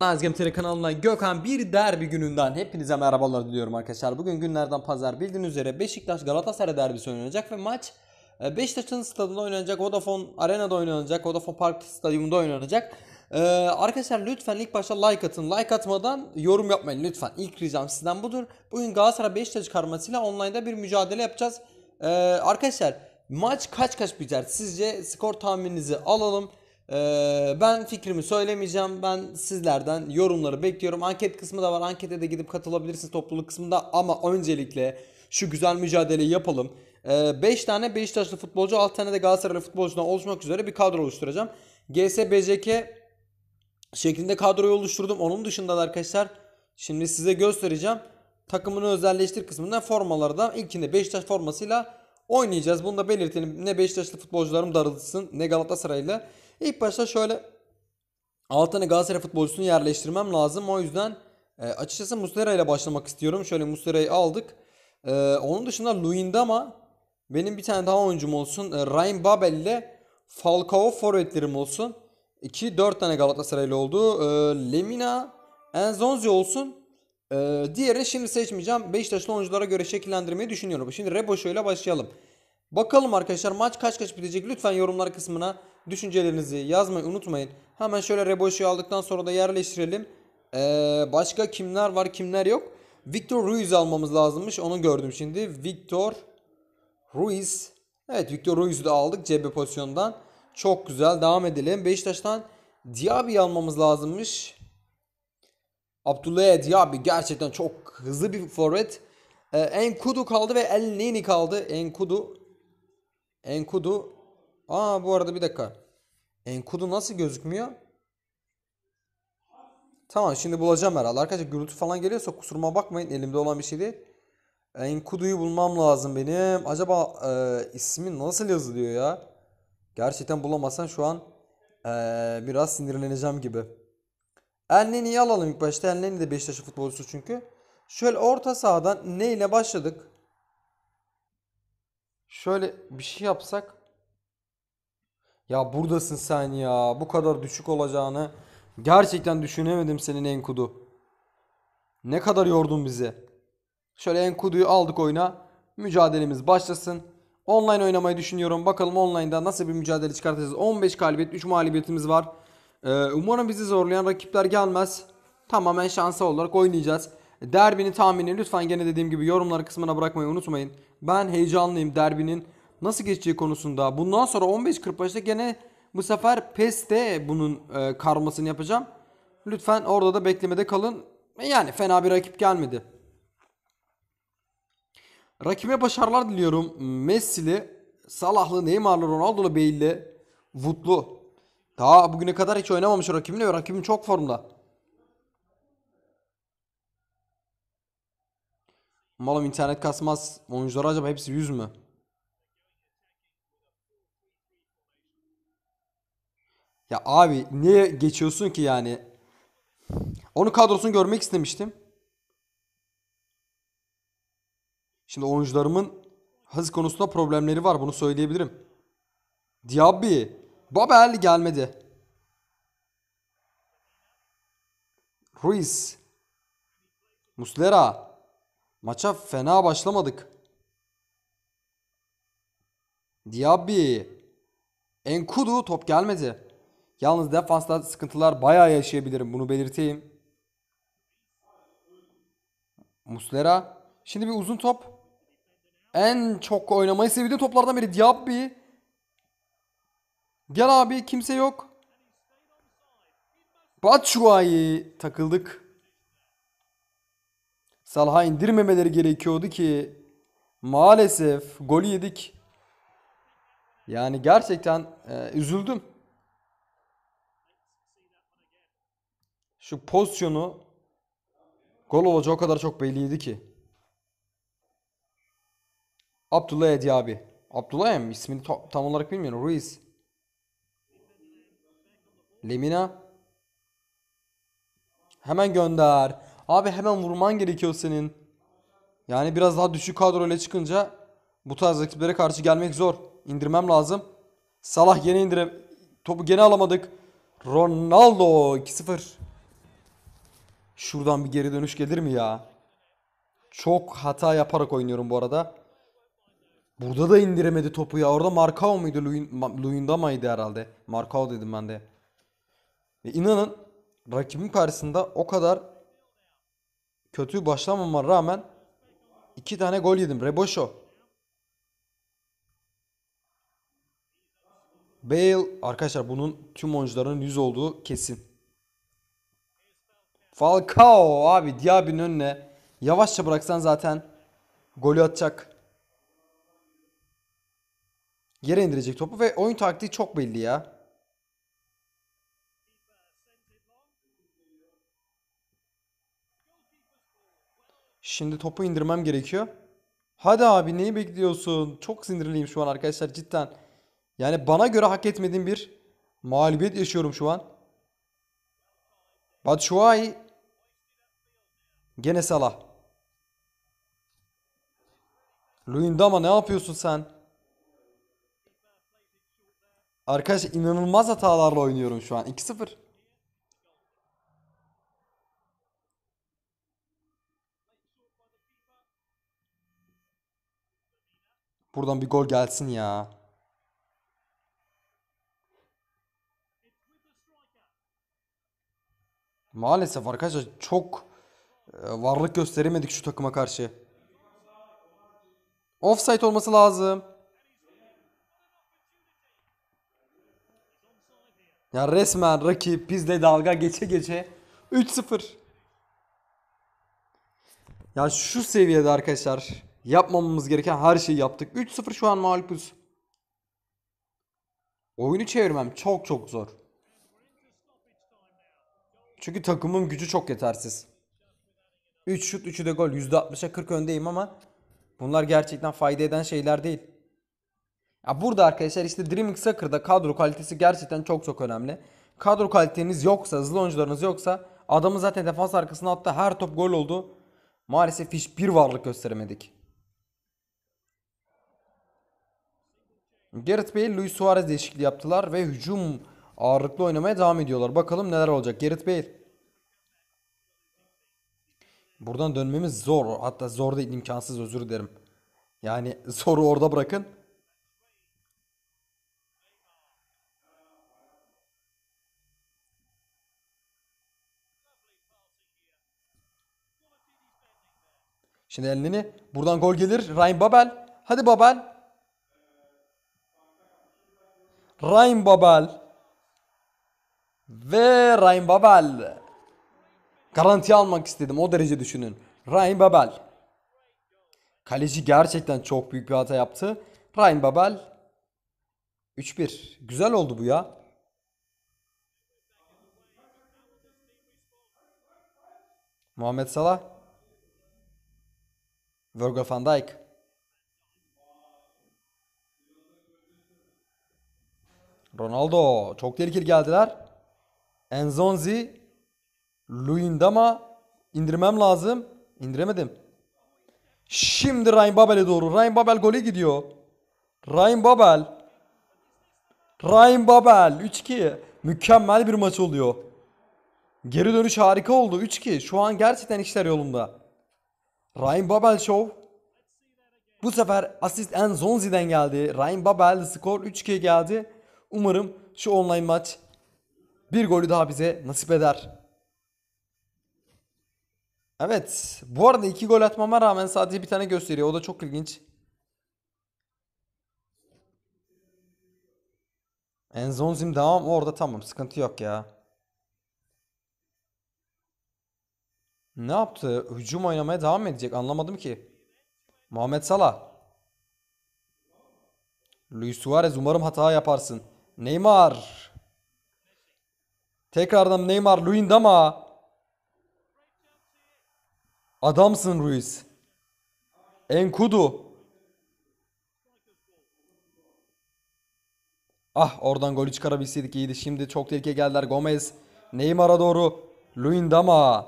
Nazgem TV kanalından Gökhan bir derbi gününden hepinize merhabalar diliyorum arkadaşlar. Bugün günlerden pazar bildiğiniz üzere Beşiktaş Galatasaray derbisi oynanacak ve maç e, Beşiktaş'ın stadında oynanacak. Vodafone Arena'da oynanacak. Vodafone Park Stadyumunda oynanacak. Ee, arkadaşlar lütfen ilk başta like atın. Like atmadan yorum yapmayın lütfen. İlk ricam sizden budur. Bugün Galatasaray Beşiktaş karmasıyla online'da bir mücadele yapacağız. Ee, arkadaşlar maç kaç kaç biter? Sizce skor tahmininizi alalım. Ee, ben fikrimi söylemeyeceğim. Ben sizlerden yorumları bekliyorum. Anket kısmı da var. Ankete de gidip katılabilirsiniz topluluk kısmında. Ama öncelikle şu güzel mücadeleyi yapalım. 5 ee, tane Beşiktaşlı futbolcu, 6 tane de Galatasaraylı futbolcudan oluşmak üzere bir kadro oluşturacağım. GSBCK şeklinde kadroyu oluşturdum. Onun dışında da arkadaşlar şimdi size göstereceğim. Takımını özelleştir kısmından formalardan ilkinde Beşiktaş formasıyla oynayacağız. Bunu da belirtelim. Ne Beşiktaşlı futbolcularım darılsın ne Galatasaraylı. İlk başta şöyle 6 tane Galatasaray futbolcusunu yerleştirmem lazım. O yüzden e, açıkçası Muslera ile başlamak istiyorum. Şöyle Muslera'yı aldık. E, onun dışında Luindama benim bir tane daha oyuncum olsun. E, Ryan Babel ile Falcao forvetlerim olsun. 2-4 tane Galatasaraylı oldu. E, Lemina Enzonzi olsun. E, diğeri şimdi seçmeyeceğim. Beşiktaşlı oyunculara göre şekillendirmeyi düşünüyorum. Şimdi Reboşo ile başlayalım. Bakalım arkadaşlar maç kaç kaç bitecek. Lütfen yorumlar kısmına Düşüncelerinizi yazmayı unutmayın. Hemen şöyle reboşu aldıktan sonra da yerleştirelim. Ee, başka kimler var kimler yok. Victor Ruiz almamız lazımmış. Onu gördüm şimdi. Victor Ruiz. Evet Victor Ruiz'i de aldık CB pozisyondan. Çok güzel. Devam edelim. Beşiktaş'tan Diaby almamız lazımmış. Abdullah Diaby gerçekten çok hızlı bir forvet. Ee, Enkudu kaldı ve El Nini kaldı. Enkudu Enkudu Aa bu arada bir dakika. Enkodu nasıl gözükmüyor? Tamam şimdi bulacağım herhalde. Arkadaşlar gürültü falan geliyorsa kusuruma bakmayın. Elimde olan bir şey değil. Enkudu'yu bulmam lazım benim. Acaba e, ismi nasıl yazılıyor ya? Gerçekten bulamazsan şu an e, biraz sinirleneceğim gibi. Elneni'yi alalım ilk başta. Elneni de Beşiktaş'ın futbolcusu çünkü. Şöyle orta sahadan ne ile başladık? Şöyle bir şey yapsak. Ya buradasın sen ya. Bu kadar düşük olacağını gerçekten düşünemedim senin Enkudu. Ne kadar yordun bizi. Şöyle Enkudu'yu aldık oyuna. Mücadelemiz başlasın. Online oynamayı düşünüyorum. Bakalım online'da nasıl bir mücadele çıkartacağız. 15 galibiyet 3 mağlubiyetimiz var. Ee, umarım bizi zorlayan rakipler gelmez. Tamamen şansa olarak oynayacağız. Derbini tahminini lütfen gene dediğim gibi yorumlar kısmına bırakmayı unutmayın. Ben heyecanlıyım derbinin nasıl geçeceği konusunda. Bundan sonra 15 15.45'te gene bu sefer PES'te bunun e, karmasını yapacağım. Lütfen orada da beklemede kalın. Yani fena bir rakip gelmedi. Rakime başarılar diliyorum. Messi'li, Salah'lı, Neymar'lı, Ronaldo'lu, Bale'li, Wood'lu. Daha bugüne kadar hiç oynamamış rakibimle ve rakibim çok formda. Malum internet kasmaz. Oyuncular acaba hepsi 100 mü? Ya abi niye geçiyorsun ki yani? Onun kadrosunu görmek istemiştim. Şimdi oyuncularımın hız konusunda problemleri var. Bunu söyleyebilirim. Diaby. Babel gelmedi. Ruiz. Muslera. Maça fena başlamadık. Diaby. Enkudu top gelmedi. Yalnız defansta sıkıntılar bayağı yaşayabilirim. Bunu belirteyim. Muslera. Şimdi bir uzun top. En çok oynamayı sevdiğim toplardan biri Diabbi. Gel abi kimse yok. Batshuayi takıldık. Salha indirmemeleri gerekiyordu ki maalesef gol yedik. Yani gerçekten e, üzüldüm. Şu pozisyonu gol olacağı o kadar çok belliydi ki. Abdullah Edi abi. Abdullah mı? İsmini tam, olarak bilmiyorum. Ruiz. Lemina. Hemen gönder. Abi hemen vurman gerekiyor senin. Yani biraz daha düşük kadroyla çıkınca bu tarz rakiplere karşı gelmek zor. İndirmem lazım. Salah yeni indire... Topu gene alamadık. Ronaldo 2-0. Şuradan bir geri dönüş gelir mi ya? Çok hata yaparak oynuyorum bu arada. Burada da indiremedi topu ya. Orada Markao muydu? Luyendama'ydı herhalde. Markao dedim ben de. Ve inanın rakibim karşısında o kadar kötü başlamama rağmen iki tane gol yedim. Reboşo. Bale arkadaşlar bunun tüm oyuncuların yüz olduğu kesin. Falcao abi Diaby'nin önüne yavaşça bıraksan zaten golü atacak. Yere indirecek topu ve oyun taktiği çok belli ya. Şimdi topu indirmem gerekiyor. Hadi abi neyi bekliyorsun? Çok sinirliyim şu an arkadaşlar cidden. Yani bana göre hak etmediğim bir mağlubiyet yaşıyorum şu an. Batshuayi gene Salah. Luyendama ne yapıyorsun sen? Arkadaş inanılmaz hatalarla oynuyorum şu an. 2-0. Buradan bir gol gelsin ya. Maalesef arkadaşlar çok e, varlık gösteremedik şu takıma karşı. Offside olması lazım. Ya resmen rakip bizle dalga geçe geçe 3-0. Ya şu seviyede arkadaşlar yapmamamız gereken her şeyi yaptık. 3-0 şu an mağlubuz. Oyunu çevirmem çok çok zor. Çünkü takımım gücü çok yetersiz. 3 şut 3'ü de gol. %60'a 40 öndeyim ama bunlar gerçekten fayda eden şeyler değil. Ya burada arkadaşlar işte Dreaming Soccer'da kadro kalitesi gerçekten çok çok önemli. Kadro kaliteniz yoksa, hızlı oyuncularınız yoksa adamı zaten defans arkasına attı. Her top gol oldu. Maalesef hiçbir varlık gösteremedik. Gareth Bale, Luis Suarez değişikliği yaptılar ve hücum Ağırlıklı oynamaya devam ediyorlar. Bakalım neler olacak. Gerrit Bey. Buradan dönmemiz zor. Hatta zor değil imkansız özür dilerim. Yani soru orada bırakın. Şimdi elini buradan gol gelir. Ryan Babel. Hadi Babel. Ryan Babel. Ve Ryan Babel. Garanti almak istedim o derece düşünün. Ryan Babel. Kaleci gerçekten çok büyük bir hata yaptı. Ryan Babel 3-1. Güzel oldu bu ya. Muhammed Salah. Virgil van Dijk. Ronaldo. Çok tehlikeli geldiler. Enzonzi Luindama indirmem lazım. İndiremedim. Şimdi Ryan Babel'e doğru. Ryan Babel golü gidiyor. Ryan Babel. Ryan Babel. 3-2. Mükemmel bir maç oluyor. Geri dönüş harika oldu. 3-2. Şu an gerçekten işler yolunda. Ryan Babel Show. Bu sefer asist Enzonzi'den geldi. Ryan Babel skor 3-2 geldi. Umarım şu online maç bir golü daha bize nasip eder. Evet. Bu arada iki gol atmama rağmen sadece bir tane gösteriyor. O da çok ilginç. Enzonzim devam orada tamam sıkıntı yok ya. Ne yaptı? Hücum oynamaya devam mı edecek anlamadım ki. Muhammed Salah. Luis Suarez umarım hata yaparsın. Neymar. Tekrardan Neymar Luin'de ama adamsın Ruiz. Enkudu. Ah oradan golü çıkarabilseydik iyiydi. Şimdi çok tehlike geldiler. Gomez Neymar'a doğru. Luindama.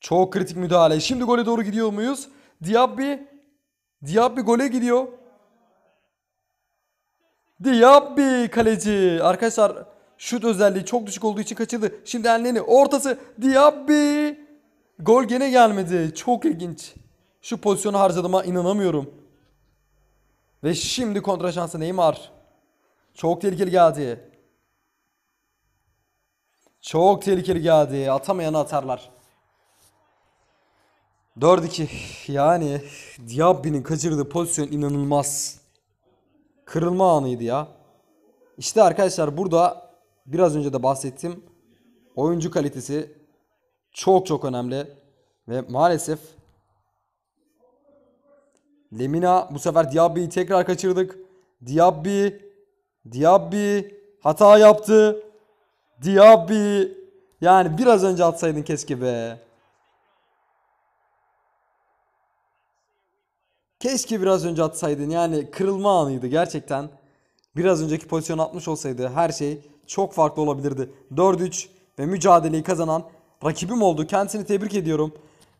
Çok kritik müdahale. Şimdi gole doğru gidiyor muyuz? Diaby. Diaby gole gidiyor. Diaby kaleci. Arkadaşlar Şut özelliği çok düşük olduğu için kaçırdı. Şimdi Elneni ortası Diaby. Gol gene gelmedi. Çok ilginç. Şu pozisyonu harcadığıma inanamıyorum. Ve şimdi kontra şansı Neymar. Çok tehlikeli geldi. Çok tehlikeli geldi. Atamayanı atarlar. 4-2. Yani Diaby'nin kaçırdığı pozisyon inanılmaz. Kırılma anıydı ya. İşte arkadaşlar burada biraz önce de bahsettim. Oyuncu kalitesi çok çok önemli. Ve maalesef Lemina bu sefer Diaby'yi tekrar kaçırdık. Diaby Diaby hata yaptı. Diaby yani biraz önce atsaydın keşke be. Keşke biraz önce atsaydın. Yani kırılma anıydı gerçekten. Biraz önceki pozisyon atmış olsaydı her şey çok farklı olabilirdi. 4-3 ve mücadeleyi kazanan rakibim oldu. Kendisini tebrik ediyorum.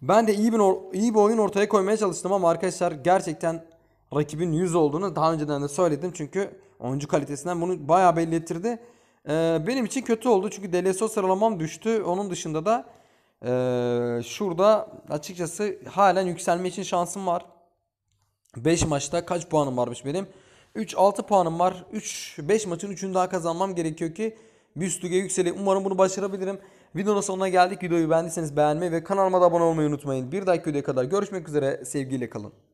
Ben de iyi bir, iyi bir oyun ortaya koymaya çalıştım ama arkadaşlar gerçekten rakibin 100 olduğunu daha önceden de söyledim. Çünkü oyuncu kalitesinden bunu bayağı belli ettirdi. Ee, benim için kötü oldu çünkü DLSO sıralamam düştü. Onun dışında da ee, şurada açıkçası halen yükselme için şansım var. 5 maçta kaç puanım varmış benim? 3-6 puanım var. 3-5 maçın 3'ünü daha kazanmam gerekiyor ki bir lige yükseleyim. Umarım bunu başarabilirim. Videonun sonuna geldik. Videoyu beğendiyseniz beğenmeyi ve kanalıma da abone olmayı unutmayın. Bir dahaki videoya kadar görüşmek üzere. Sevgiyle kalın.